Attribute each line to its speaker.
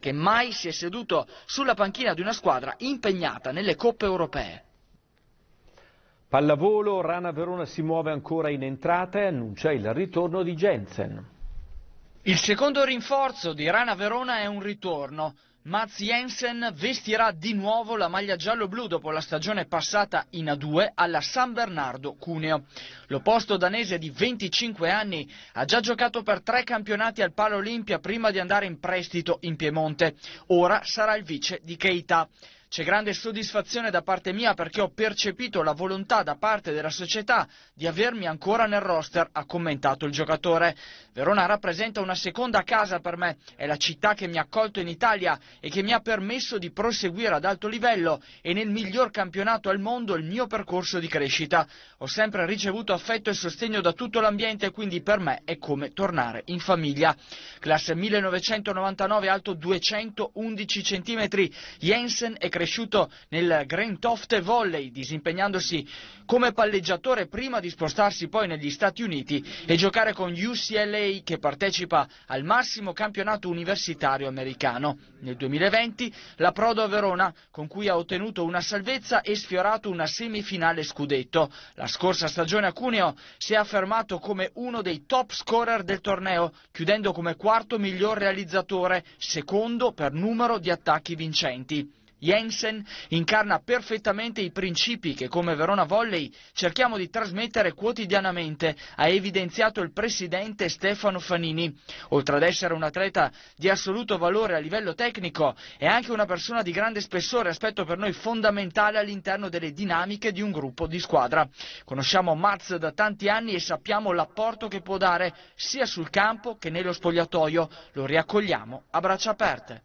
Speaker 1: che mai si è seduto sulla panchina di una squadra impegnata nelle coppe europee. Pallavolo, Rana Verona si muove ancora in entrata e annuncia il ritorno di Jensen. Il secondo rinforzo di Rana Verona è un ritorno. Mats Jensen vestirà di nuovo la maglia giallo-blu dopo la stagione passata in A2 alla San Bernardo Cuneo. L'opposto danese di 25 anni ha già giocato per tre campionati al Palo Olimpia prima di andare in prestito in Piemonte. Ora sarà il vice di Keita. C'è grande soddisfazione da parte mia perché ho percepito la volontà da parte della società di avermi ancora nel roster, ha commentato il giocatore. Verona rappresenta una seconda casa per me, è la città che mi ha accolto in Italia e che mi ha permesso di proseguire ad alto livello e nel miglior campionato al mondo il mio percorso di crescita. Ho sempre ricevuto affetto e sostegno da tutto l'ambiente e quindi per me è come tornare in famiglia. Classe 1999 alto 211 cm, Jensen è cresciuto nel Grand Grentofte Volley disimpegnandosi come palleggiatore prima di spostarsi poi negli Stati Uniti e giocare con UCLA che partecipa al massimo campionato universitario americano. Nel 2020 la Prodo a Verona, con cui ha ottenuto una salvezza e sfiorato una semifinale scudetto. La scorsa stagione a Cuneo si è affermato come uno dei top scorer del torneo, chiudendo come quarto miglior realizzatore, secondo per numero di attacchi vincenti. Jensen incarna perfettamente i principi che come Verona Volley cerchiamo di trasmettere quotidianamente, ha evidenziato il presidente Stefano Fanini. Oltre ad essere un atleta di assoluto valore a livello tecnico, è anche una persona di grande spessore, aspetto per noi fondamentale all'interno delle dinamiche di un gruppo di squadra. Conosciamo Maz da tanti anni e sappiamo l'apporto che può dare sia sul campo che nello spogliatoio. Lo riaccogliamo a braccia aperte.